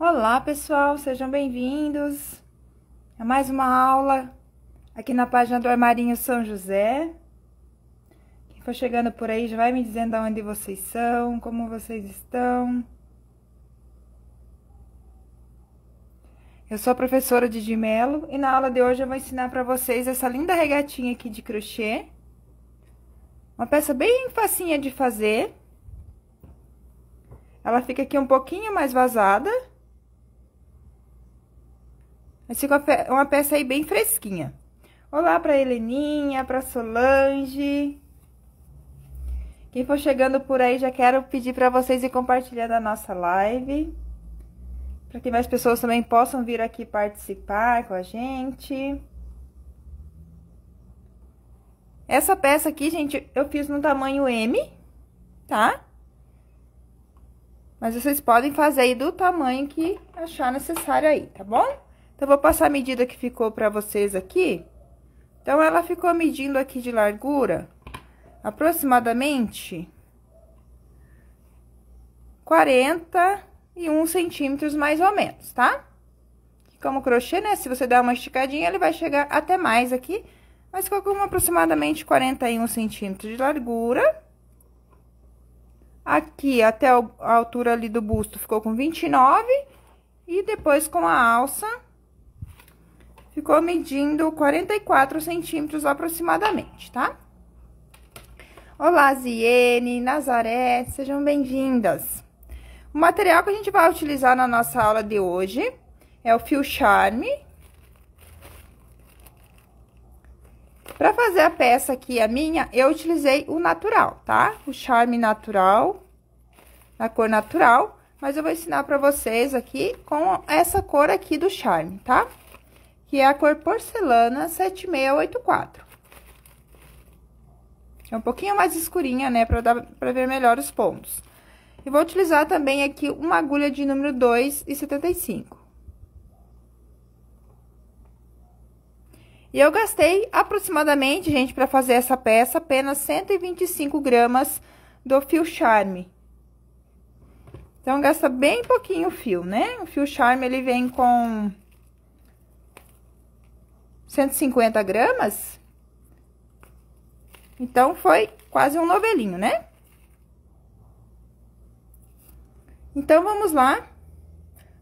Olá, pessoal, sejam bem-vindos a mais uma aula aqui na página do Armarinho São José. Quem for chegando por aí já vai me dizendo onde vocês são, como vocês estão. Eu sou a professora Didi Melo e na aula de hoje eu vou ensinar para vocês essa linda regatinha aqui de crochê. Uma peça bem facinha de fazer. Ela fica aqui um pouquinho mais vazada. Mas ficou uma peça aí bem fresquinha. Olá pra Heleninha, pra Solange. Quem for chegando por aí, já quero pedir para vocês e compartilhar da nossa live. Para que mais pessoas também possam vir aqui participar com a gente. Essa peça aqui, gente, eu fiz no tamanho M, tá? Mas vocês podem fazer aí do tamanho que achar necessário aí, tá bom? Então, vou passar a medida que ficou para vocês aqui. Então, ela ficou medindo aqui de largura aproximadamente 41 centímetros mais ou menos, tá? Como crochê, né? Se você der uma esticadinha, ele vai chegar até mais aqui, mas ficou com aproximadamente 41 centímetros de largura. Aqui, até a altura ali do busto, ficou com 29. E depois, com a alça, Ficou medindo 44 centímetros aproximadamente, tá? Olá, Ziene, Nazaré, sejam bem-vindas. O material que a gente vai utilizar na nossa aula de hoje é o fio charme. Para fazer a peça aqui, a minha, eu utilizei o natural, tá? O charme natural, na cor natural, mas eu vou ensinar para vocês aqui com essa cor aqui do charme, Tá? que é a cor porcelana 7684. É um pouquinho mais escurinha, né, para dar para ver melhor os pontos. E vou utilizar também aqui uma agulha de número 2 e 75. E eu gastei aproximadamente, gente, para fazer essa peça, apenas 125 gramas do fio charme. Então, gasta bem pouquinho o fio, né? O fio charme, ele vem com 150 gramas. Então, foi quase um novelinho, né? Então, vamos lá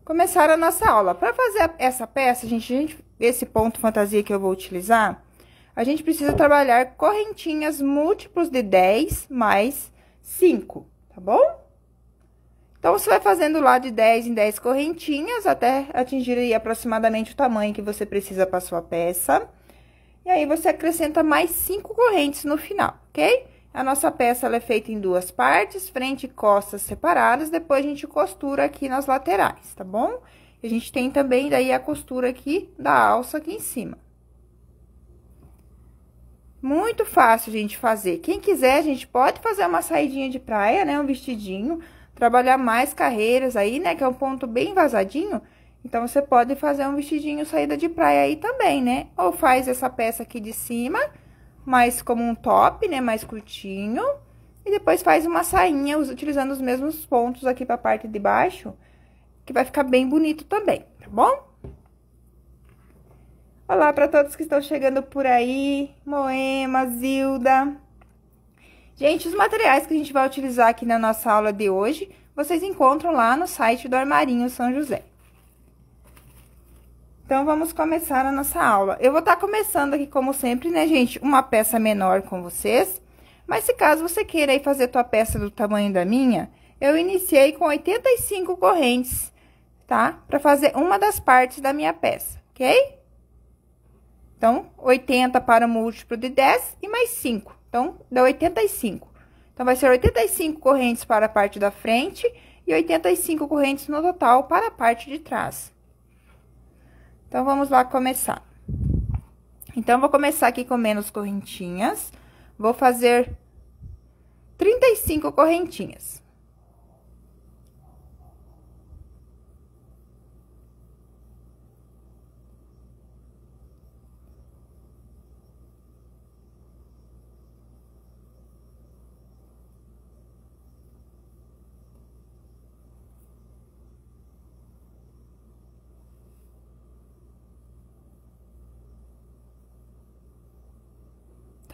começar a nossa aula. Para fazer essa peça, gente, gente, esse ponto fantasia que eu vou utilizar, a gente precisa trabalhar correntinhas múltiplos de 10 mais 5, tá bom? Então, você vai fazendo lá de 10 em 10 correntinhas até atingir aí aproximadamente o tamanho que você precisa para sua peça. E aí, você acrescenta mais 5 correntes no final, ok? A nossa peça é feita em duas partes, frente e costas separadas, depois a gente costura aqui nas laterais, tá bom? A gente tem também daí a costura aqui da alça aqui em cima. Muito fácil, gente, fazer. Quem quiser, a gente pode fazer uma saidinha de praia, né? Um vestidinho trabalhar mais carreiras aí, né? Que é um ponto bem vazadinho. Então, você pode fazer um vestidinho saída de praia aí também, né? Ou faz essa peça aqui de cima, mais como um top, né? Mais curtinho. E depois faz uma sainha, utilizando os mesmos pontos aqui pra parte de baixo. Que vai ficar bem bonito também, tá bom? Olá para todos que estão chegando por aí. Moema, Zilda. Gente, os materiais que a gente vai utilizar aqui na nossa aula de hoje, vocês encontram lá no site do Armarinho São José. Então, vamos começar a nossa aula. Eu vou estar tá começando aqui, como sempre, né, gente, uma peça menor com vocês. Mas, se caso você queira aí fazer tua peça do tamanho da minha, eu iniciei com 85 correntes, tá? Para fazer uma das partes da minha peça, ok? Então, 80 para o múltiplo de 10 e mais 5. Então, dá 85. Então, vai ser 85 correntes para a parte da frente e 85 correntes no total para a parte de trás. Então, vamos lá começar. Então, vou começar aqui com menos correntinhas. Vou fazer 35 correntinhas.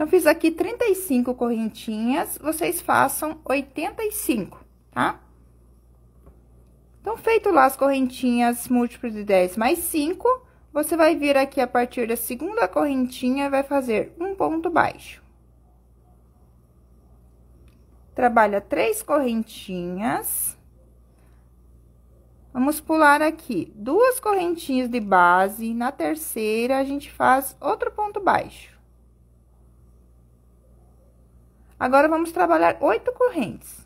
Então, fiz aqui 35 correntinhas, vocês façam 85, tá? Então, feito lá as correntinhas múltiplos de 10 mais 5, você vai vir aqui a partir da segunda correntinha, e vai fazer um ponto baixo. Trabalha três correntinhas. Vamos pular aqui duas correntinhas de base, na terceira a gente faz outro ponto baixo. Agora, vamos trabalhar oito correntes.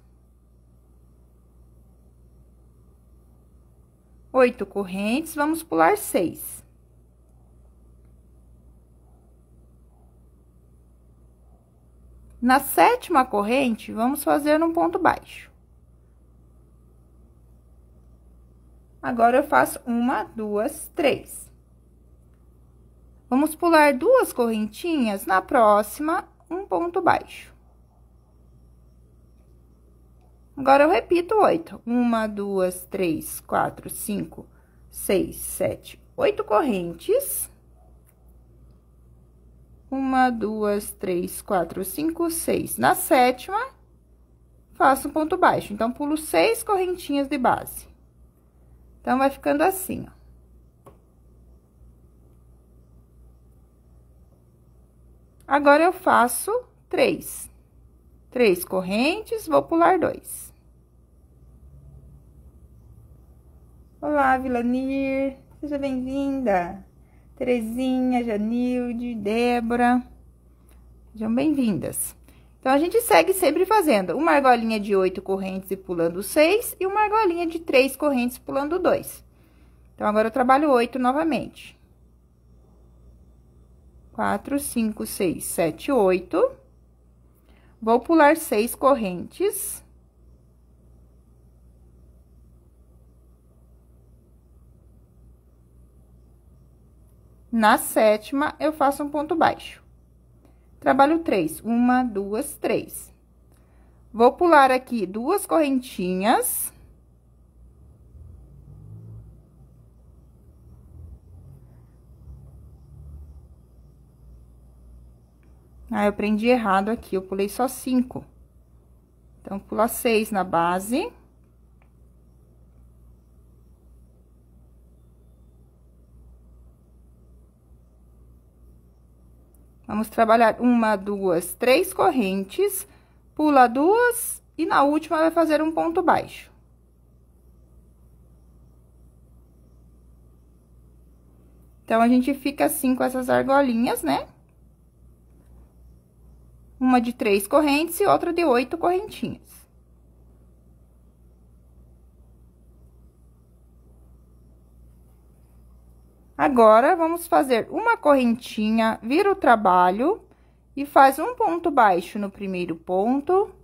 Oito correntes, vamos pular seis. Na sétima corrente, vamos fazer um ponto baixo. Agora, eu faço uma, duas, três. Vamos pular duas correntinhas, na próxima, um ponto baixo. Agora, eu repito oito. Uma, duas, três, quatro, cinco, seis, sete, oito correntes. Uma, duas, três, quatro, cinco, seis. Na sétima, faço um ponto baixo. Então, pulo seis correntinhas de base. Então, vai ficando assim, ó. Agora, eu faço três. Três correntes, vou pular dois. Olá, Vilanir, seja bem-vinda. Terezinha, Janilde, Débora, sejam bem-vindas. Então, a gente segue sempre fazendo uma argolinha de oito correntes e pulando seis, e uma argolinha de três correntes pulando dois. Então, agora eu trabalho oito novamente. Quatro, cinco, seis, sete, oito. Vou pular seis correntes. Na sétima, eu faço um ponto baixo. Trabalho três. Uma, duas, três. Vou pular aqui duas correntinhas. Ah, eu prendi errado aqui, eu pulei só cinco. Então, pula seis na base. Vamos trabalhar uma, duas, três correntes, pula duas e na última vai fazer um ponto baixo. Então, a gente fica assim com essas argolinhas, né? uma de três correntes e outra de oito correntinhas. Agora, vamos fazer uma correntinha, vira o trabalho e faz um ponto baixo no primeiro ponto,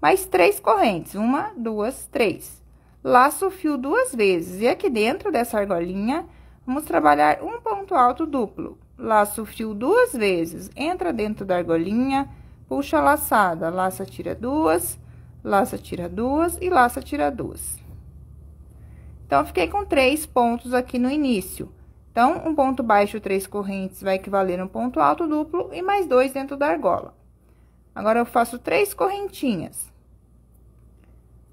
mais três correntes, uma, duas, três. Laço o fio duas vezes e aqui dentro dessa argolinha, vamos trabalhar um ponto alto duplo. Laço fio duas vezes. Entra dentro da argolinha, puxa a laçada. Laça, tira duas, laça, tira duas e laça, tira duas. Então, fiquei com três pontos aqui no início. Então, um ponto baixo, três correntes, vai equivaler a um ponto alto duplo e mais dois dentro da argola. Agora, eu faço três correntinhas.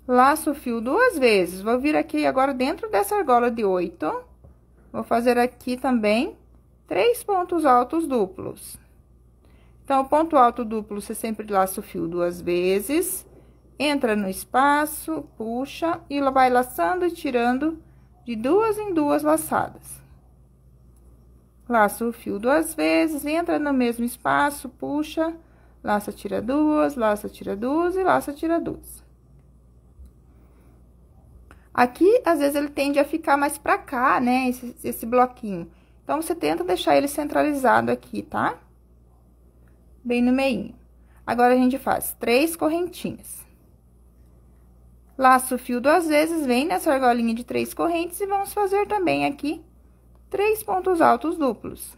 Laço o fio duas vezes. Vou vir aqui agora dentro dessa argola de oito. Vou fazer aqui também três pontos altos duplos. Então, ponto alto duplo, você sempre laça o fio duas vezes, entra no espaço, puxa e vai laçando e tirando de duas em duas laçadas. Laça o fio duas vezes, entra no mesmo espaço, puxa, laça, tira duas, laça, tira duas e laça, tira duas. Aqui, às vezes, ele tende a ficar mais pra cá, né, esse, esse bloquinho. Então, você tenta deixar ele centralizado aqui, tá? Bem no meio. Agora, a gente faz três correntinhas. Laço o fio duas vezes, vem nessa argolinha de três correntes e vamos fazer também aqui três pontos altos duplos.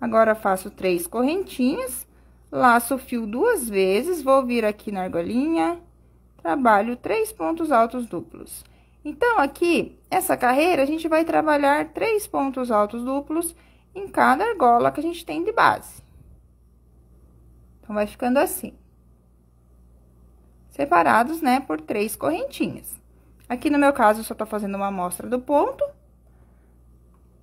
Agora, faço três correntinhas Laço o fio duas vezes, vou vir aqui na argolinha, trabalho três pontos altos duplos. Então, aqui, essa carreira, a gente vai trabalhar três pontos altos duplos em cada argola que a gente tem de base. Então, vai ficando assim. Separados, né, por três correntinhas. Aqui, no meu caso, eu só tô fazendo uma amostra do ponto.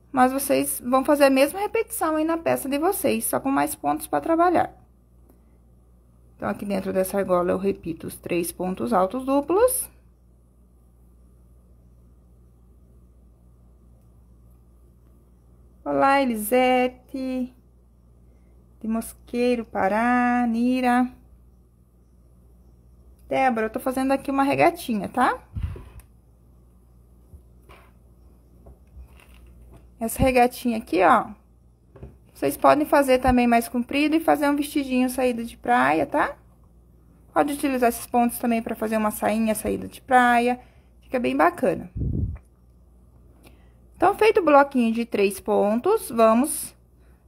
Mas vocês vão fazer a mesma repetição aí na peça de vocês, só com mais pontos para trabalhar. Então, aqui dentro dessa argola, eu repito os três pontos altos duplos. Olá, Elisete, de Mosqueiro, Pará, Nira. Débora, eu tô fazendo aqui uma regatinha, tá? Essa regatinha aqui, ó, vocês podem fazer também mais comprido e fazer um vestidinho saída de praia, tá? Pode utilizar esses pontos também para fazer uma sainha saída de praia. Fica bem bacana. Então, feito o bloquinho de três pontos, vamos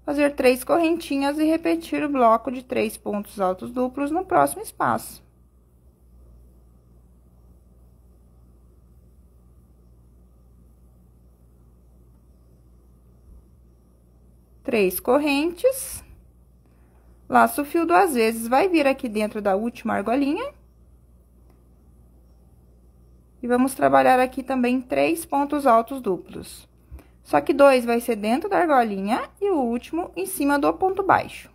fazer três correntinhas e repetir o bloco de três pontos altos duplos no próximo espaço. três correntes. Laço o fio duas vezes, vai vir aqui dentro da última argolinha. E vamos trabalhar aqui também três pontos altos duplos. Só que dois vai ser dentro da argolinha e o último em cima do ponto baixo.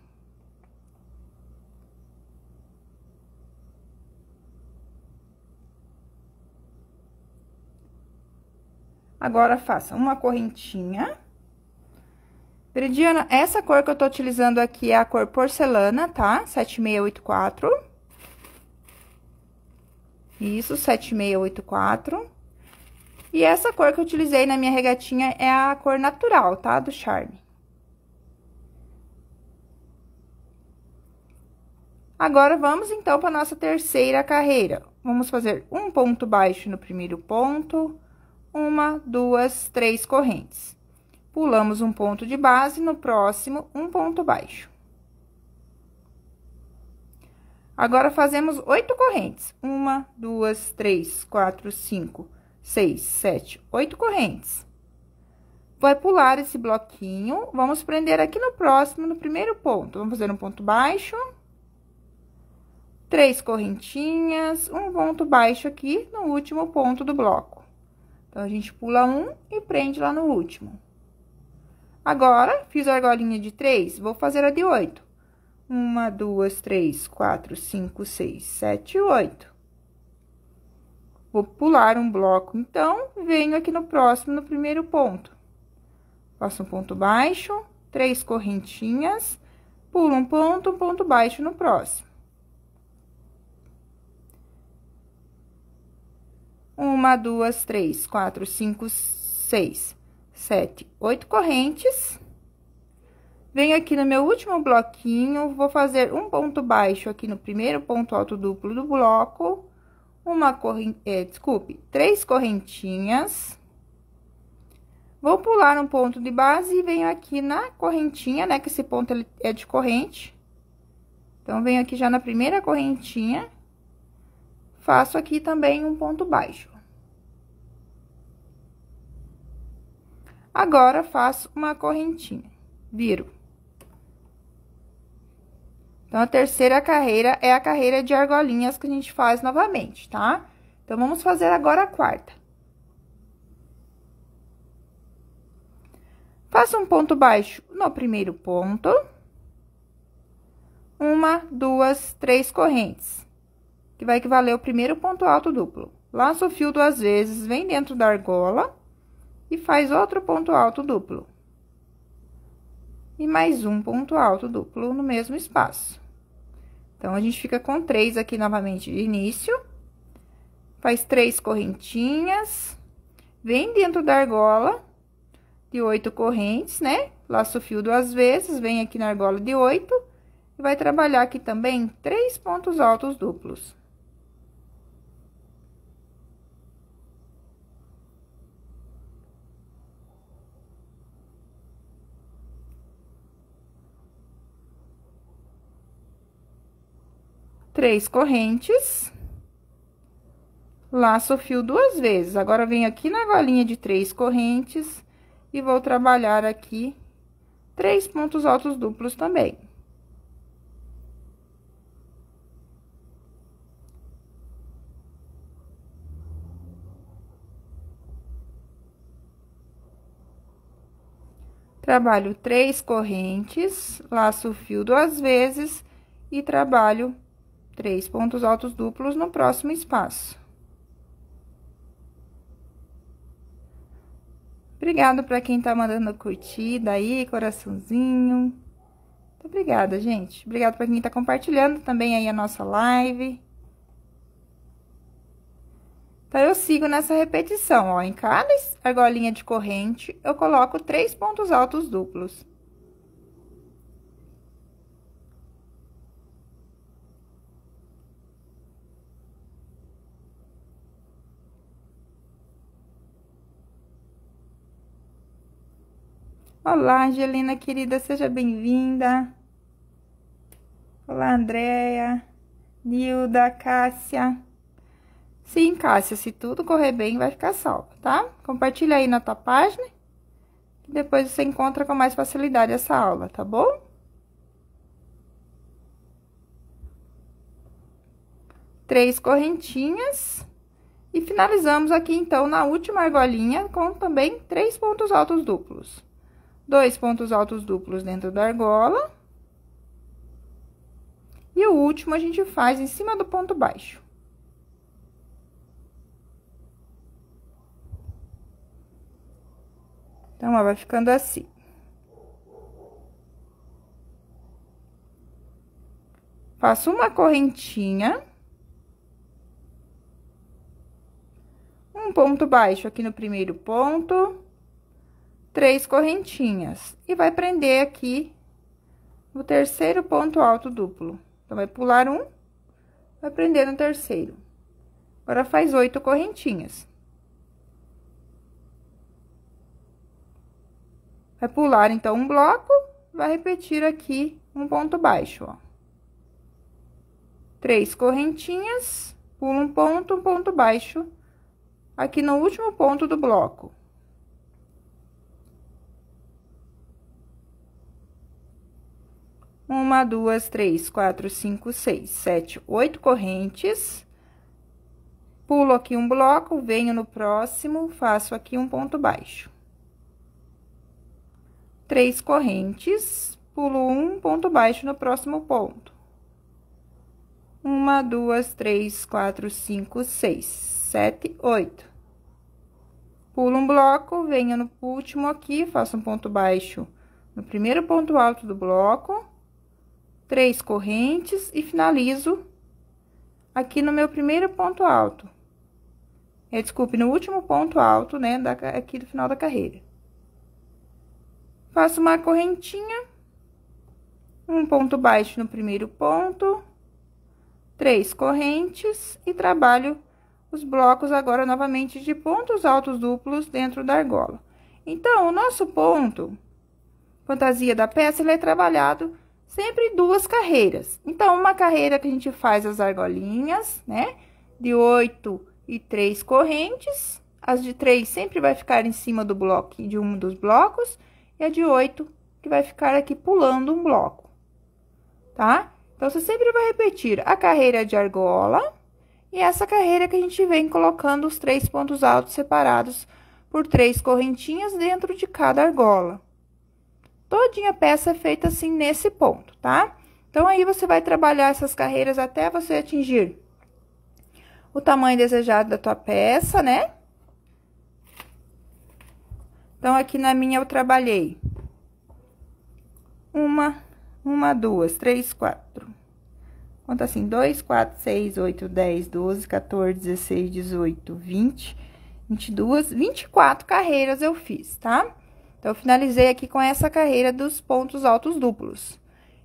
Agora, faça uma correntinha. Veridiana, essa cor que eu tô utilizando aqui é a cor porcelana, tá? 7684. Isso, 7684. E essa cor que eu utilizei na minha regatinha é a cor natural, tá? Do charme. Agora, vamos então para nossa terceira carreira. Vamos fazer um ponto baixo no primeiro ponto, uma, duas, três correntes pulamos um ponto de base, no próximo, um ponto baixo. Agora, fazemos oito correntes. Uma, duas, três, quatro, cinco, seis, sete, oito correntes. Vai pular esse bloquinho, vamos prender aqui no próximo, no primeiro ponto. Vamos fazer um ponto baixo. Três correntinhas, um ponto baixo aqui no último ponto do bloco. Então, a gente pula um e prende lá no último. Agora, fiz a argolinha de três, vou fazer a de oito. Uma, duas, três, quatro, cinco, seis, sete, oito. Vou pular um bloco, então, venho aqui no próximo, no primeiro ponto. Faço um ponto baixo, três correntinhas, pulo um ponto, um ponto baixo no próximo. Uma, duas, três, quatro, cinco, seis, sete, oito correntes. Venho aqui no meu último bloquinho, vou fazer um ponto baixo aqui no primeiro ponto alto duplo do bloco. Uma corrente, é, desculpe, três correntinhas. Vou pular um ponto de base e venho aqui na correntinha, né, que esse ponto é de corrente. Então, venho aqui já na primeira correntinha, faço aqui também um ponto baixo. Agora, faço uma correntinha, viro. Então, a terceira carreira é a carreira de argolinhas que a gente faz novamente, tá? Então, vamos fazer agora a quarta. Faço um ponto baixo no primeiro ponto. Uma, duas, três correntes, que vai equivaler ao primeiro ponto alto duplo. Laço o fio duas vezes, vem dentro da argola e faz outro ponto alto duplo. E mais um ponto alto duplo no mesmo espaço. Então, a gente fica com três aqui novamente de início. Faz três correntinhas. Vem dentro da argola de oito correntes, né? Laço fio duas vezes, vem aqui na argola de oito. E vai trabalhar aqui também três pontos altos duplos. três correntes, laço o fio duas vezes. Agora, venho aqui na valinha de três correntes e vou trabalhar aqui três pontos altos duplos também. Trabalho três correntes, laço o fio duas vezes e trabalho Três pontos altos duplos no próximo espaço. Obrigado para quem tá mandando curtida aí, coraçãozinho. Muito obrigada, gente. Obrigado para quem tá compartilhando também aí a nossa live. Então, eu sigo nessa repetição, ó. Em cada argolinha de corrente, eu coloco três pontos altos duplos. Olá, Angelina, querida, seja bem-vinda. Olá, Andréia, Nilda, Cássia. Sim, Cássia, se tudo correr bem, vai ficar salvo, tá? Compartilha aí na tua página. E depois você encontra com mais facilidade essa aula, tá bom? Três correntinhas. E finalizamos aqui, então, na última argolinha com também três pontos altos duplos dois pontos altos duplos dentro da argola. E o último a gente faz em cima do ponto baixo. Então, ó, vai ficando assim. Faço uma correntinha. Um ponto baixo aqui no primeiro ponto três correntinhas. E vai prender aqui o terceiro ponto alto duplo. Então, vai pular um, vai prender no terceiro. Agora, faz oito correntinhas. Vai pular, então, um bloco, vai repetir aqui um ponto baixo, ó. Três correntinhas, pula um ponto, um ponto baixo, aqui no último ponto do bloco. Uma, duas, três, quatro, cinco, seis, sete, oito correntes. Pulo aqui um bloco, venho no próximo, faço aqui um ponto baixo. Três correntes, pulo um ponto baixo no próximo ponto. Uma, duas, três, quatro, cinco, seis, sete, oito. Pulo um bloco, venho no último aqui, faço um ponto baixo no primeiro ponto alto do bloco três correntes e finalizo aqui no meu primeiro ponto alto. É, desculpe, no último ponto alto, né, da, aqui do final da carreira. Faço uma correntinha, um ponto baixo no primeiro ponto, três correntes e trabalho os blocos agora novamente de pontos altos duplos dentro da argola. Então, o nosso ponto, fantasia da peça, ele é trabalhado sempre duas carreiras. Então, uma carreira que a gente faz as argolinhas, né? De oito e três correntes. As de três sempre vai ficar em cima do bloco, de um dos blocos. E a de oito, que vai ficar aqui pulando um bloco, tá? Então, você sempre vai repetir a carreira de argola e essa carreira que a gente vem colocando os três pontos altos separados por três correntinhas dentro de cada argola. Todinha a peça é feita assim nesse ponto, tá? Então, aí você vai trabalhar essas carreiras até você atingir o tamanho desejado da tua peça, né? Então, aqui na minha eu trabalhei uma, uma, duas, três, quatro. Conta assim, dois, quatro, seis, oito, dez, doze, quatorze, dezesseis, dezoito, vinte, vinte e duas, vinte e quatro carreiras eu fiz, tá? Eu finalizei aqui com essa carreira dos pontos altos duplos.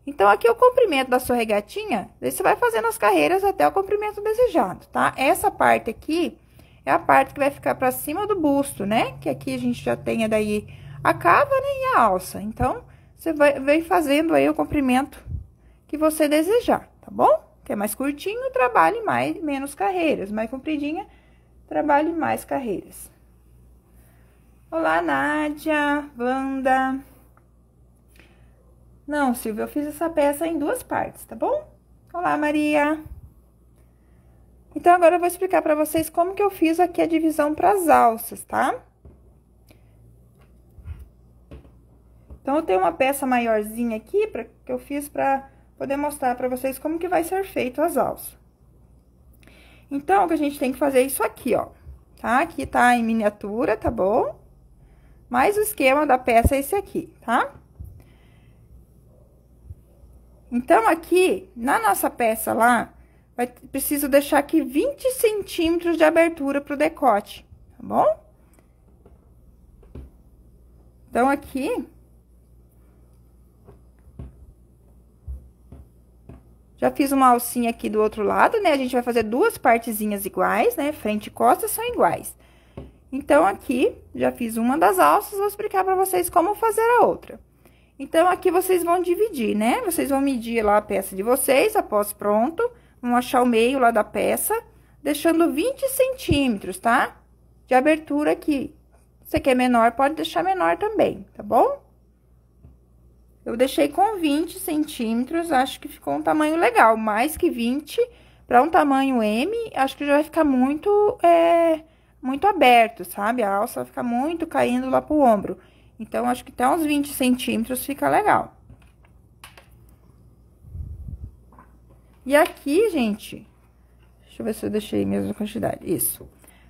Então, aqui é o comprimento da sua regatinha, você vai fazendo as carreiras até o comprimento desejado, tá? Essa parte aqui é a parte que vai ficar para cima do busto, né? Que aqui a gente já tem daí a cava né? e a alça. Então, você vai, vem fazendo aí o comprimento que você desejar, tá bom? é mais curtinho, trabalhe mais, menos carreiras. Mais compridinha, trabalhe mais carreiras. Olá, Nádia, Wanda. Não, Silvia, eu fiz essa peça em duas partes, tá bom? Olá, Maria. Então, agora eu vou explicar para vocês como que eu fiz aqui a divisão para as alças, tá? Então, eu tenho uma peça maiorzinha aqui pra, que eu fiz para poder mostrar para vocês como que vai ser feito as alças. Então, o que a gente tem que fazer é isso aqui, ó, tá? Aqui tá em miniatura, tá bom? Mas o esquema da peça é esse aqui, tá? Então, aqui, na nossa peça lá, vai, preciso deixar aqui 20 centímetros de abertura pro decote, tá bom? Então, aqui... Já fiz uma alcinha aqui do outro lado, né? A gente vai fazer duas partezinhas iguais, né? Frente e costas são iguais. Então, aqui, já fiz uma das alças, vou explicar para vocês como fazer a outra. Então, aqui vocês vão dividir, né? Vocês vão medir lá a peça de vocês, após pronto, vão achar o meio lá da peça, deixando 20 centímetros, tá? De abertura aqui. Você quer é menor, pode deixar menor também, tá bom? Eu deixei com 20 centímetros, acho que ficou um tamanho legal, mais que 20. Para um tamanho M, acho que já vai ficar muito é, muito aberto, sabe? A alça fica muito caindo lá pro ombro. Então, acho que até uns 20 centímetros fica legal. E aqui, gente, deixa eu ver se eu deixei a mesma quantidade, isso.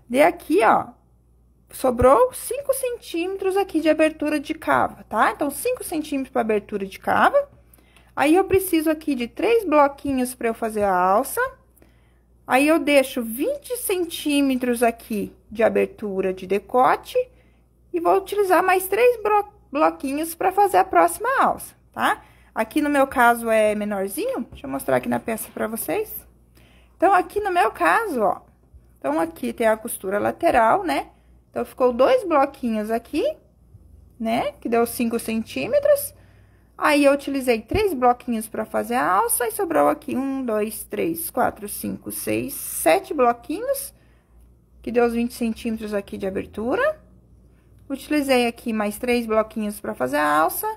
De aqui, ó, sobrou 5 centímetros aqui de abertura de cava, tá? Então, 5 centímetros para abertura de cava. Aí, eu preciso aqui de três bloquinhos para eu fazer a alça. Aí, eu deixo 20 centímetros aqui de abertura de decote e vou utilizar mais três bloquinhos para fazer a próxima alça, tá? Aqui no meu caso é menorzinho, deixa eu mostrar aqui na peça para vocês. Então, aqui no meu caso, ó, então aqui tem a costura lateral, né? Então, ficou dois bloquinhos aqui, né? Que deu 5 centímetros. Aí, eu utilizei três bloquinhos para fazer a alça e sobrou aqui um, dois, três, quatro, cinco, seis, sete bloquinhos, que deu os 20 centímetros aqui de abertura. Utilizei aqui mais três bloquinhos para fazer a alça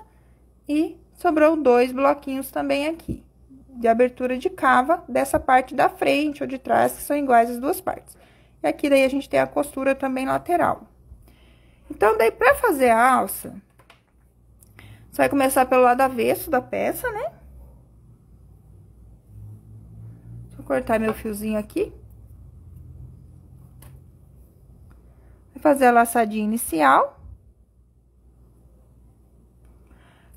e sobrou dois bloquinhos também aqui, de abertura de cava dessa parte da frente ou de trás, que são iguais as duas partes. E aqui daí a gente tem a costura também lateral. Então, daí, para fazer a alça, você vai começar pelo lado avesso da peça, né? Vou cortar meu fiozinho aqui. Vai fazer a laçadinha inicial.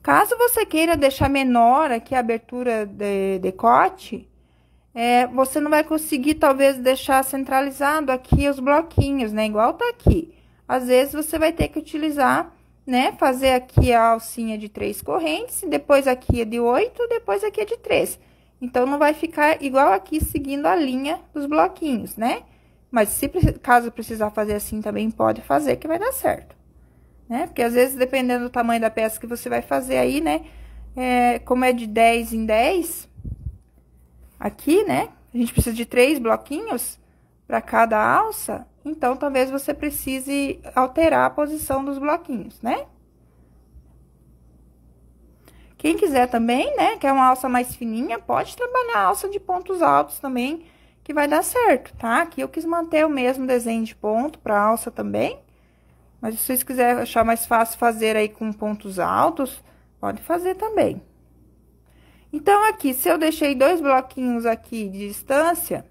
Caso você queira deixar menor aqui a abertura de decote, é, você não vai conseguir, talvez, deixar centralizado aqui os bloquinhos, né? Igual tá aqui. Às vezes, você vai ter que utilizar né? Fazer aqui a alcinha de três correntes, depois aqui é de oito, depois aqui é de três. Então, não vai ficar igual aqui, seguindo a linha dos bloquinhos, né? Mas, se caso precisar fazer assim, também pode fazer, que vai dar certo. Né? Porque, às vezes, dependendo do tamanho da peça que você vai fazer aí, né? É, como é de 10 em 10, aqui, né? A gente precisa de três bloquinhos para cada alça. Então, talvez você precise alterar a posição dos bloquinhos, né? Quem quiser também, né, quer uma alça mais fininha, pode trabalhar a alça de pontos altos também, que vai dar certo, tá? Aqui eu quis manter o mesmo desenho de ponto para alça também, mas se vocês quiserem achar mais fácil fazer aí com pontos altos, pode fazer também. Então, aqui, se eu deixei dois bloquinhos aqui de distância,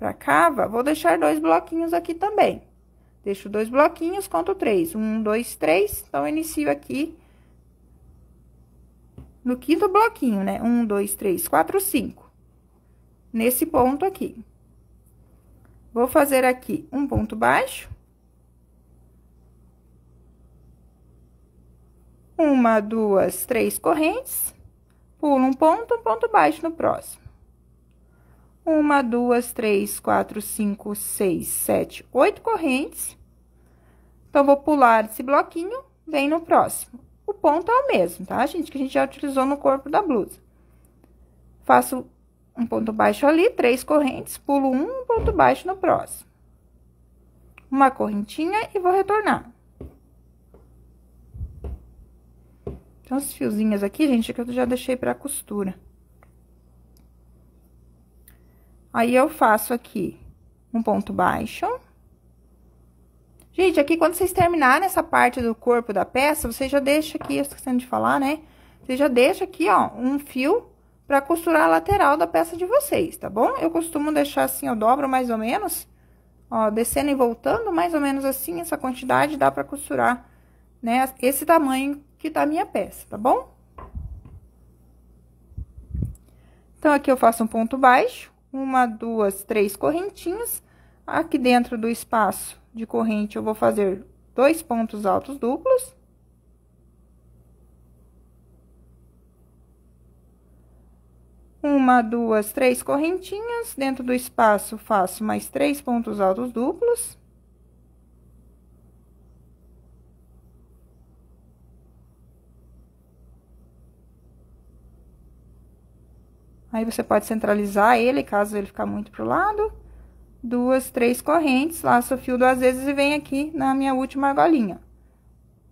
para cava, vou deixar dois bloquinhos aqui também. Deixo dois bloquinhos, conto três. Um, dois, três. Então, inicio aqui no quinto bloquinho, né? Um, dois, três, quatro, cinco. Nesse ponto aqui. Vou fazer aqui um ponto baixo. Uma, duas, três correntes. Pulo um ponto, um ponto baixo no próximo. Uma, duas, três, quatro, cinco, seis, sete, oito correntes. Então, vou pular esse bloquinho, vem no próximo. O ponto é o mesmo, tá, gente? Que a gente já utilizou no corpo da blusa. Faço um ponto baixo ali, três correntes, pulo um ponto baixo no próximo. Uma correntinha e vou retornar. Então, os fiozinhos aqui, gente, é que eu já deixei pra costura. Aí, eu faço aqui um ponto baixo. Gente, aqui quando vocês terminarem essa parte do corpo da peça, você já deixa aqui, eu esquecendo de falar, né? Você já deixa aqui, ó, um fio pra costurar a lateral da peça de vocês, tá bom? Eu costumo deixar assim, eu dobro mais ou menos, ó, descendo e voltando, mais ou menos assim, essa quantidade dá pra costurar, né, esse tamanho que tá a minha peça, tá bom? Então, aqui eu faço um ponto baixo uma, duas, três correntinhas. Aqui dentro do espaço de corrente, eu vou fazer dois pontos altos duplos. Uma, duas, três correntinhas. Dentro do espaço, faço mais três pontos altos duplos. Aí você pode centralizar ele, caso ele ficar muito pro lado. Duas, três correntes, laço o fio duas vezes e vem aqui na minha última argolinha.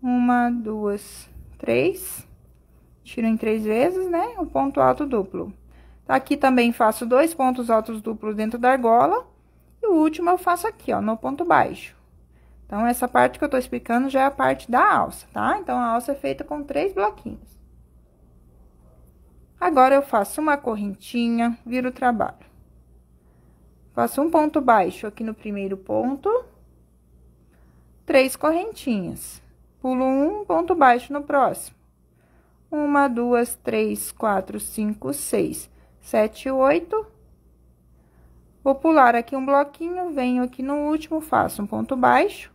Uma, duas, três. Tiro em três vezes, né? O um ponto alto duplo. Aqui também faço dois pontos altos duplos dentro da argola. E o último eu faço aqui, ó, no ponto baixo. Então, essa parte que eu tô explicando já é a parte da alça, tá? Então, a alça é feita com três bloquinhos. Agora, eu faço uma correntinha, viro o trabalho. Faço um ponto baixo aqui no primeiro ponto. Três correntinhas. Pulo um ponto baixo no próximo. Uma, duas, três, quatro, cinco, seis, sete, oito. Vou pular aqui um bloquinho, venho aqui no último, faço um ponto baixo.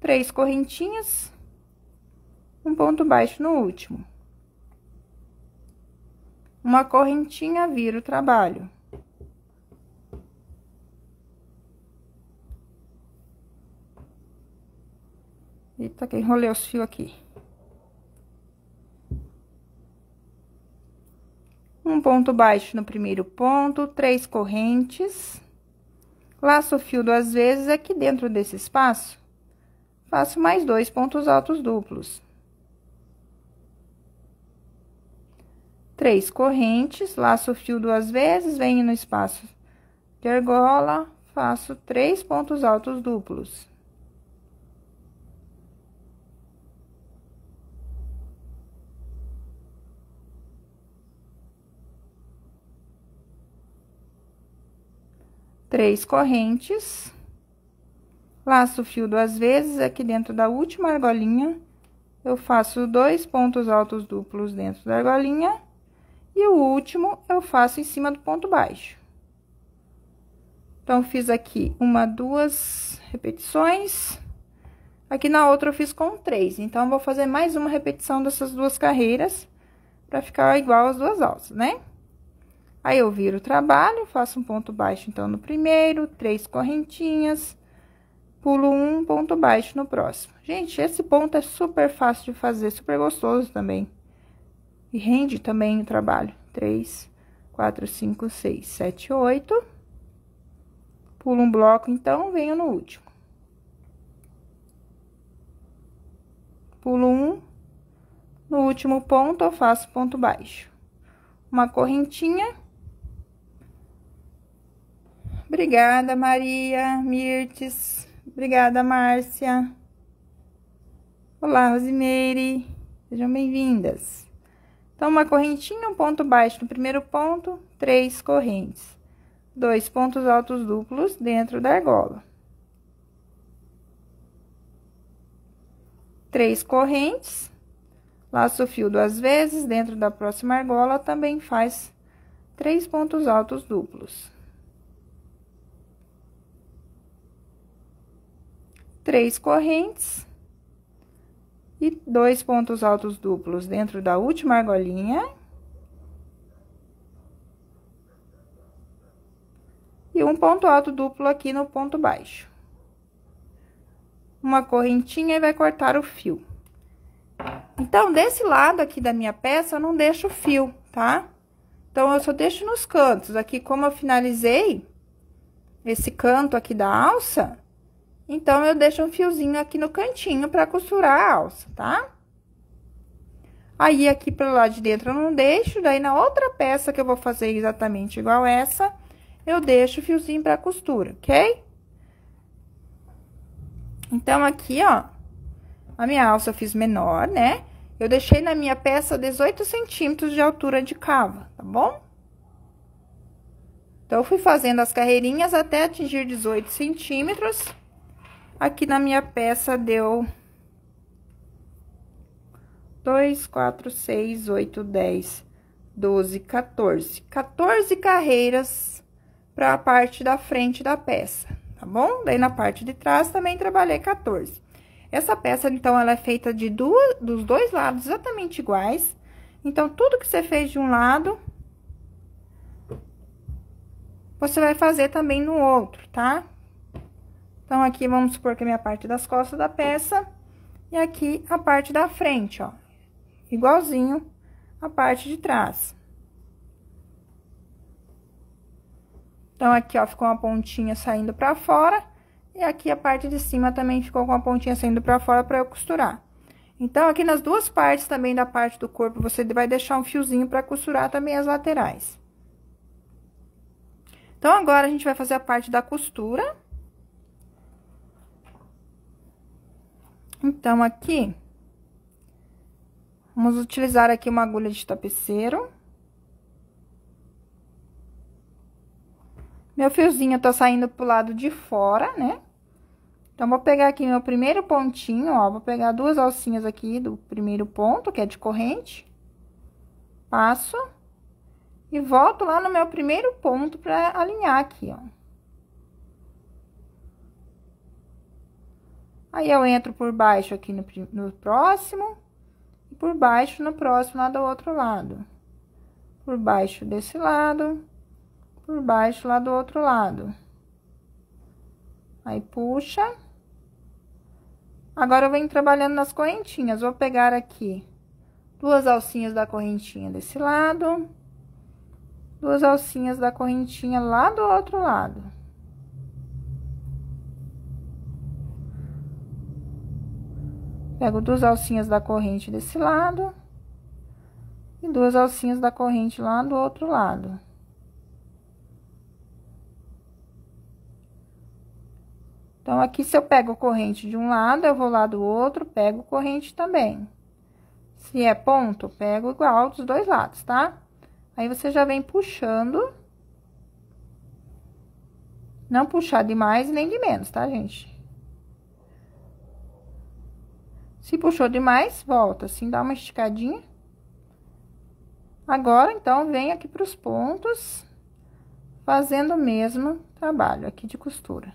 Três correntinhas. Um ponto baixo no último uma correntinha vira o trabalho. Eita, que enrolei os fios aqui. Um ponto baixo no primeiro ponto, três correntes. Laço o fio duas vezes, aqui é dentro desse espaço, faço mais dois pontos altos duplos. três correntes, laço o fio duas vezes, venho no espaço de argola, faço três pontos altos duplos. Três correntes, laço o fio duas vezes, aqui dentro da última argolinha, eu faço dois pontos altos duplos dentro da argolinha e o último, eu faço em cima do ponto baixo. Então, fiz aqui uma, duas repetições. Aqui na outra eu fiz com três, então, vou fazer mais uma repetição dessas duas carreiras, pra ficar igual as duas alças, né? Aí, eu viro o trabalho, faço um ponto baixo, então, no primeiro, três correntinhas, pulo um ponto baixo no próximo. Gente, esse ponto é super fácil de fazer, super gostoso também. E rende também o trabalho. 3, 4, 5, 6, 7, 8. Pulo um bloco, então, venho no último. Pulo um. No último ponto, eu faço ponto baixo. Uma correntinha. Obrigada, Maria Mirtes. Obrigada, Márcia. Olá, Rosimeire. Sejam bem-vindas. Então, uma correntinha, um ponto baixo no primeiro ponto, três correntes. Dois pontos altos duplos dentro da argola. Três correntes. Laço o fio duas vezes, dentro da próxima argola, também faz três pontos altos duplos. Três correntes e dois pontos altos duplos dentro da última argolinha. E um ponto alto duplo aqui no ponto baixo. Uma correntinha e vai cortar o fio. Então, desse lado aqui da minha peça, eu não deixo o fio, tá? Então, eu só deixo nos cantos. Aqui, como eu finalizei esse canto aqui da alça, então, eu deixo um fiozinho aqui no cantinho pra costurar a alça, tá? Aí, aqui pro lado de dentro eu não deixo, daí na outra peça que eu vou fazer exatamente igual essa, eu deixo o fiozinho pra costura, ok? Então, aqui, ó, a minha alça eu fiz menor, né? Eu deixei na minha peça 18 centímetros de altura de cava, tá bom? Então, eu fui fazendo as carreirinhas até atingir 18 centímetros. Aqui na minha peça deu... 2, 4, 6, 8, 10, 12, 14. 14 carreiras para a parte da frente da peça, tá bom? Daí, na parte de trás, também trabalhei 14. Essa peça, então, ela é feita de duas, dos dois lados exatamente iguais. Então, tudo que você fez de um lado, você vai fazer também no outro, tá? Então, aqui vamos supor que é minha parte das costas da peça, e aqui a parte da frente, ó. Igualzinho a parte de trás. Então, aqui, ó, ficou uma pontinha saindo pra fora, e aqui a parte de cima também ficou com a pontinha saindo pra fora pra eu costurar. Então, aqui nas duas partes também da parte do corpo, você vai deixar um fiozinho pra costurar também as laterais. Então, agora a gente vai fazer a parte da costura. Então, aqui, vamos utilizar aqui uma agulha de tapeceiro. Meu fiozinho tá saindo pro lado de fora, né? Então, vou pegar aqui meu primeiro pontinho, ó, vou pegar duas alcinhas aqui do primeiro ponto, que é de corrente. Passo. E volto lá no meu primeiro ponto pra alinhar aqui, ó. Aí, eu entro por baixo aqui no, no próximo, e por baixo no próximo lá do outro lado. Por baixo desse lado, por baixo lá do outro lado. Aí, puxa. Agora, eu venho trabalhando nas correntinhas. Vou pegar aqui duas alcinhas da correntinha desse lado, duas alcinhas da correntinha lá do outro lado. Pego duas alcinhas da corrente desse lado e duas alcinhas da corrente lá do outro lado. Então, aqui, se eu pego corrente de um lado, eu vou lá do outro, pego corrente também. Se é ponto, pego igual dos dois lados, tá? Aí, você já vem puxando. Não puxar de mais nem de menos, tá, gente? Se puxou demais, volta assim, dá uma esticadinha. Agora, então, vem aqui pros pontos, fazendo o mesmo trabalho aqui de costura.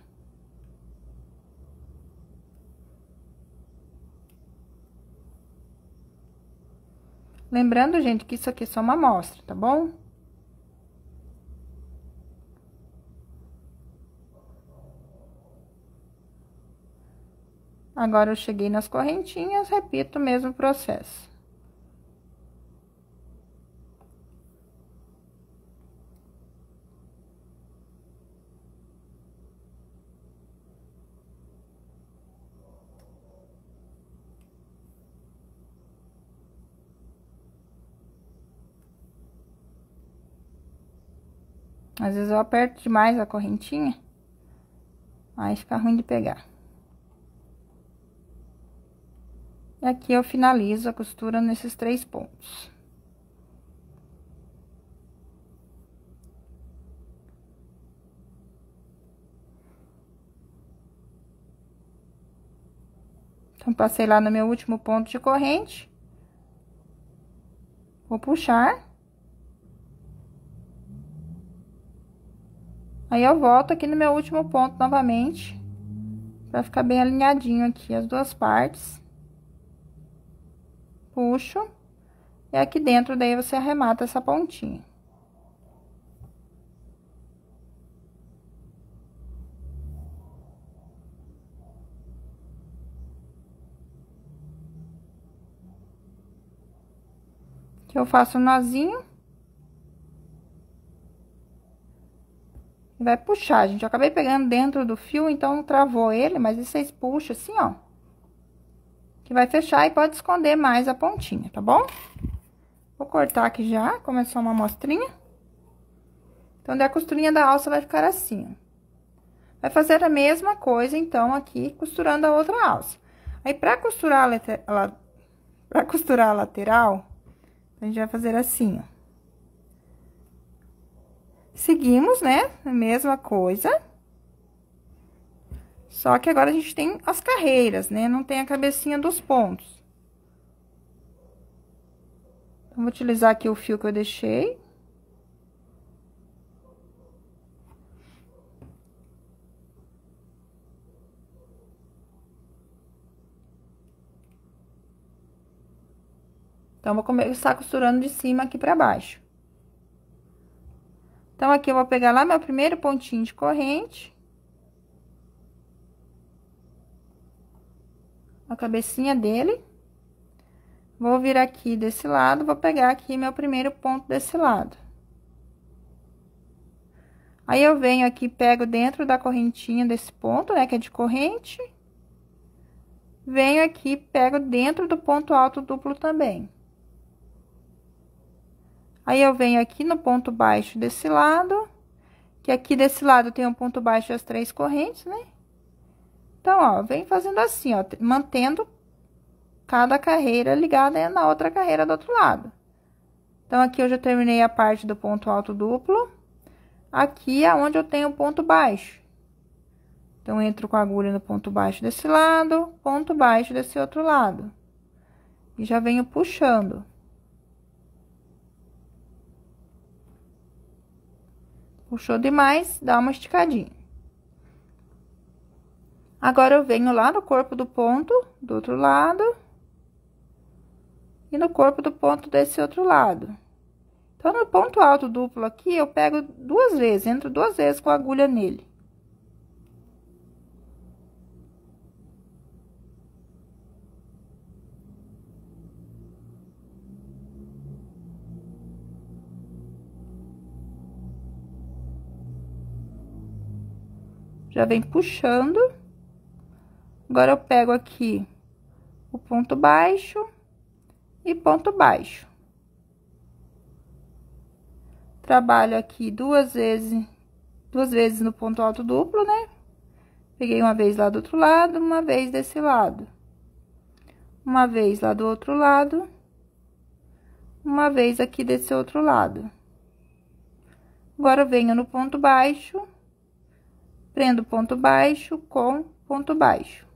Lembrando, gente, que isso aqui é só uma amostra, tá bom? Agora, eu cheguei nas correntinhas, repito o mesmo processo. Às vezes eu aperto demais a correntinha, aí fica ruim de pegar. É e aqui eu finalizo a costura nesses três pontos. Então, passei lá no meu último ponto de corrente. Vou puxar. Aí, eu volto aqui no meu último ponto novamente, pra ficar bem alinhadinho aqui as duas partes puxo, e aqui dentro daí você arremata essa pontinha. eu faço um nozinho. Vai puxar, gente. Eu acabei pegando dentro do fio, então travou ele, mas vocês puxam assim, ó que vai fechar e pode esconder mais a pontinha, tá bom? Vou cortar aqui já, começou é uma amostrinha. Então, da costurinha da alça vai ficar assim, ó. Vai fazer a mesma coisa, então, aqui, costurando a outra alça. Aí, pra costurar a, letra... pra costurar a lateral, a gente vai fazer assim, ó. Seguimos, né? A mesma coisa. Só que agora a gente tem as carreiras, né? Não tem a cabecinha dos pontos. Então, vou utilizar aqui o fio que eu deixei. Então, vou começar costurando de cima aqui pra baixo. Então, aqui eu vou pegar lá meu primeiro pontinho de corrente. a cabecinha dele. Vou vir aqui desse lado, vou pegar aqui meu primeiro ponto desse lado. Aí, eu venho aqui, pego dentro da correntinha desse ponto, né, que é de corrente. Venho aqui, pego dentro do ponto alto duplo também. Aí, eu venho aqui no ponto baixo desse lado, que aqui desse lado tem um ponto baixo as três correntes, né? Então, ó, vem fazendo assim, ó, mantendo cada carreira ligada na outra carreira do outro lado. Então, aqui eu já terminei a parte do ponto alto duplo. Aqui é onde eu tenho ponto baixo. Então, entro com a agulha no ponto baixo desse lado, ponto baixo desse outro lado. E já venho puxando. Puxou demais, dá uma esticadinha. Agora, eu venho lá no corpo do ponto do outro lado e no corpo do ponto desse outro lado. Então, no ponto alto duplo aqui, eu pego duas vezes, entro duas vezes com a agulha nele. Já vem puxando. Agora, eu pego aqui o ponto baixo e ponto baixo. Trabalho aqui duas vezes, duas vezes no ponto alto duplo, né? Peguei uma vez lá do outro lado, uma vez desse lado. Uma vez lá do outro lado. Uma vez aqui desse outro lado. Agora, venho no ponto baixo, prendo ponto baixo com ponto baixo.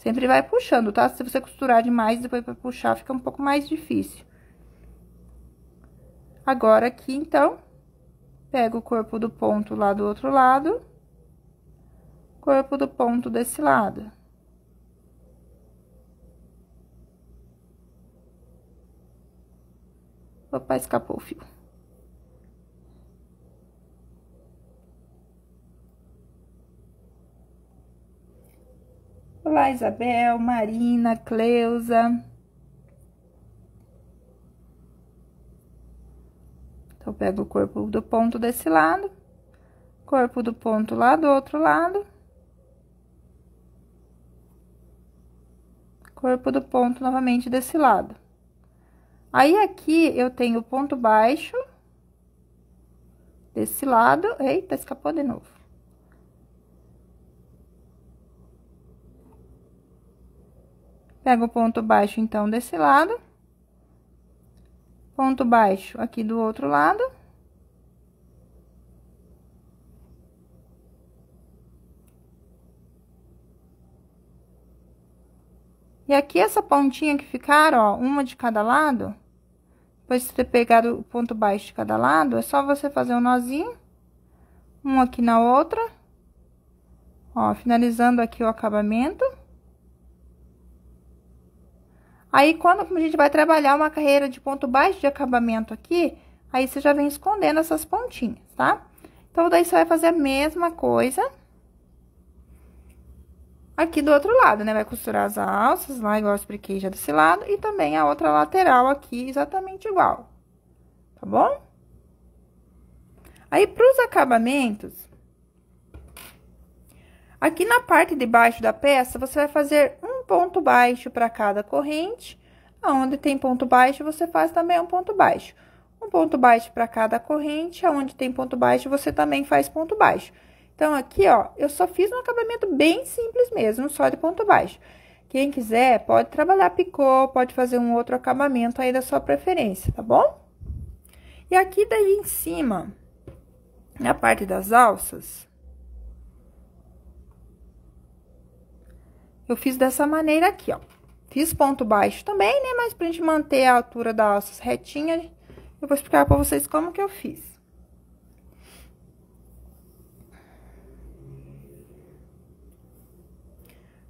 Sempre vai puxando, tá? Se você costurar demais, depois pra puxar fica um pouco mais difícil. Agora, aqui, então, pego o corpo do ponto lá do outro lado, corpo do ponto desse lado. Opa, escapou o fio. Olá, Isabel, Marina, Cleusa. Então, pego o corpo do ponto desse lado, corpo do ponto lá do outro lado, corpo do ponto novamente desse lado. Aí, aqui, eu tenho o ponto baixo desse lado. Eita, escapou de novo. Pego o ponto baixo, então, desse lado. Ponto baixo aqui do outro lado. E aqui essa pontinha que ficar, ó, uma de cada lado, depois de ter pegado o ponto baixo de cada lado, é só você fazer um nozinho, um aqui na outra, ó, finalizando aqui o acabamento. Aí, quando a gente vai trabalhar uma carreira de ponto baixo de acabamento aqui, aí você já vem escondendo essas pontinhas, tá? Então, daí você vai fazer a mesma coisa aqui do outro lado, né? Vai costurar as alças lá, igual eu expliquei já desse lado, e também a outra lateral aqui, exatamente igual, tá bom? Aí, pros acabamentos, aqui na parte de baixo da peça, você vai fazer um ponto baixo para cada corrente. Onde tem ponto baixo, você faz também um ponto baixo. Um ponto baixo para cada corrente, onde tem ponto baixo, você também faz ponto baixo. Então, aqui, ó, eu só fiz um acabamento bem simples mesmo, só de ponto baixo. Quem quiser, pode trabalhar picô, pode fazer um outro acabamento aí da sua preferência, tá bom? E aqui daí em cima, na parte das alças, Eu fiz dessa maneira aqui, ó. Fiz ponto baixo também, né? Mas pra gente manter a altura da alça retinha, eu vou explicar pra vocês como que eu fiz.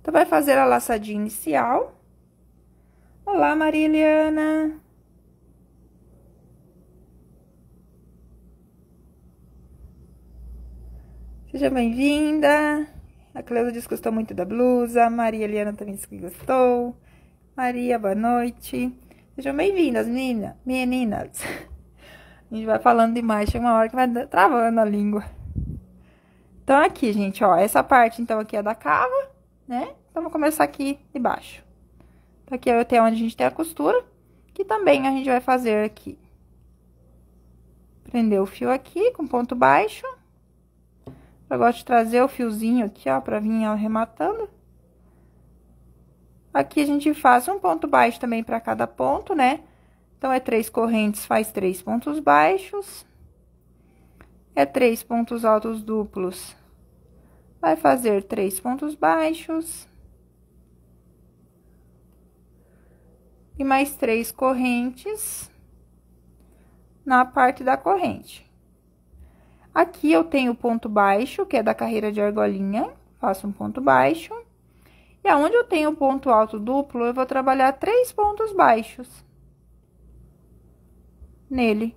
Então, vai fazer a laçadinha inicial. Olá, Mariliana. Seja bem-vinda! A Cleusa disse que gostou muito da blusa. A Maria Eliana também disse que gostou. Maria, boa noite. Sejam bem-vindas, menina, meninas. A gente vai falando demais, chega uma hora que vai travando a língua. Então, aqui, gente, ó, essa parte, então, aqui é da cava, né? Então, vou começar aqui de baixo. Então, aqui é até onde a gente tem a costura, que também a gente vai fazer aqui. Prender o fio aqui com ponto baixo. Eu gosto de trazer o fiozinho aqui, ó, pra vir arrematando. Aqui a gente faz um ponto baixo também para cada ponto, né? Então, é três correntes, faz três pontos baixos. É três pontos altos duplos, vai fazer três pontos baixos. E mais três correntes na parte da corrente. Aqui eu tenho ponto baixo, que é da carreira de argolinha, faço um ponto baixo. E aonde eu tenho ponto alto duplo, eu vou trabalhar três pontos baixos nele.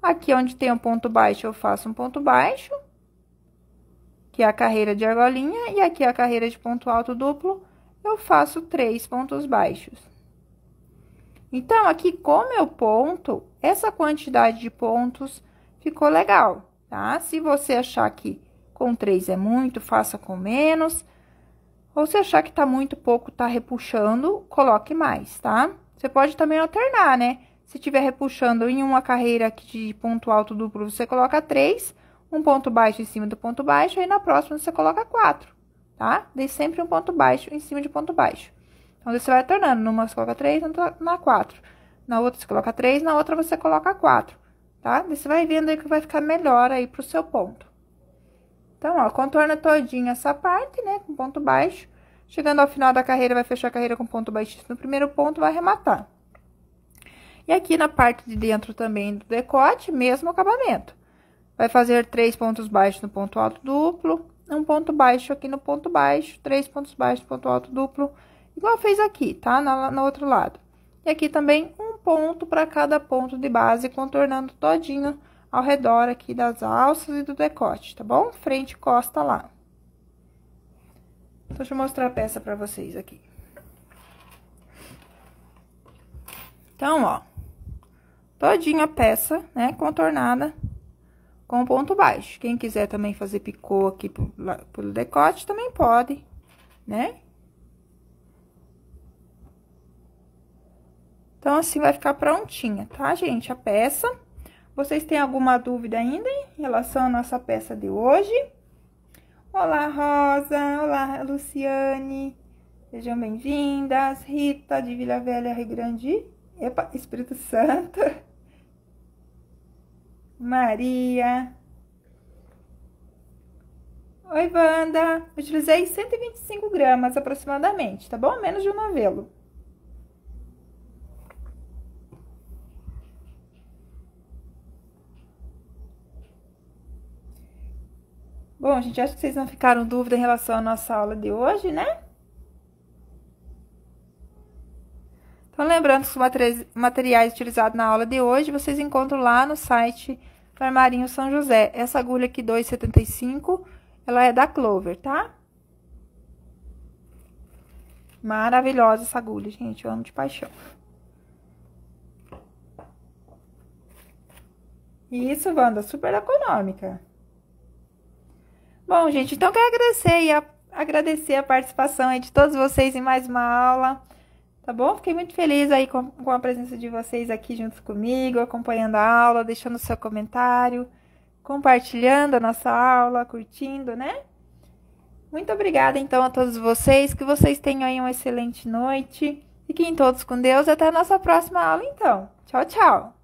Aqui onde tem um ponto baixo, eu faço um ponto baixo, que é a carreira de argolinha, e aqui é a carreira de ponto alto duplo, eu faço três pontos baixos. Então, aqui, como eu ponto, essa quantidade de pontos ficou legal, tá? Se você achar que com três é muito, faça com menos. Ou se achar que tá muito pouco, tá repuxando, coloque mais, tá? Você pode também alternar, né? Se tiver repuxando em uma carreira aqui de ponto alto duplo, você coloca três, um ponto baixo em cima do ponto baixo, e na próxima você coloca quatro, tá? Dê sempre um ponto baixo em cima de ponto baixo. Então, você vai alternando, numa você coloca três, na quatro. Na outra você coloca três, na outra você coloca quatro tá? Você vai vendo aí que vai ficar melhor aí pro seu ponto. Então, ó, contorna todinha essa parte, né, com ponto baixo. Chegando ao final da carreira, vai fechar a carreira com ponto baixíssimo no primeiro ponto, vai arrematar. E aqui na parte de dentro também do decote, mesmo acabamento. Vai fazer três pontos baixos no ponto alto duplo, um ponto baixo aqui no ponto baixo, três pontos baixos no ponto alto duplo, igual fez aqui, tá? Na, no outro lado. E aqui também um ponto para cada ponto de base, contornando todinho ao redor aqui das alças e do decote, tá bom? Frente e costa lá. Então, deixa eu mostrar a peça para vocês aqui. Então, ó, todinha a peça, né, contornada com ponto baixo. Quem quiser também fazer picô aqui pelo decote, também pode, né? Então, assim vai ficar prontinha, tá, gente? A peça. Vocês têm alguma dúvida ainda em relação à nossa peça de hoje? Olá, Rosa! Olá, Luciane! Sejam bem-vindas! Rita, de Vila Velha, Rio Grande... Epa, Espírito Santo! Maria... Oi, Wanda! Utilizei 125 gramas aproximadamente, tá bom? Menos de um novelo. Bom, gente, acho que vocês não ficaram dúvida em relação à nossa aula de hoje, né? Então, lembrando que os materiais utilizados na aula de hoje, vocês encontram lá no site do Armarinho São José. Essa agulha aqui, 2,75, ela é da Clover, tá? Maravilhosa essa agulha, gente, eu amo de paixão. Isso, Wanda, super econômica. Bom, gente, então quero agradecer e a, agradecer a participação aí de todos vocês em mais uma aula. Tá bom? Fiquei muito feliz aí com, com a presença de vocês aqui junto comigo, acompanhando a aula, deixando o seu comentário, compartilhando a nossa aula, curtindo, né? Muito obrigada então a todos vocês, que vocês tenham aí uma excelente noite. Fiquem todos com Deus até a nossa próxima aula então. Tchau, tchau.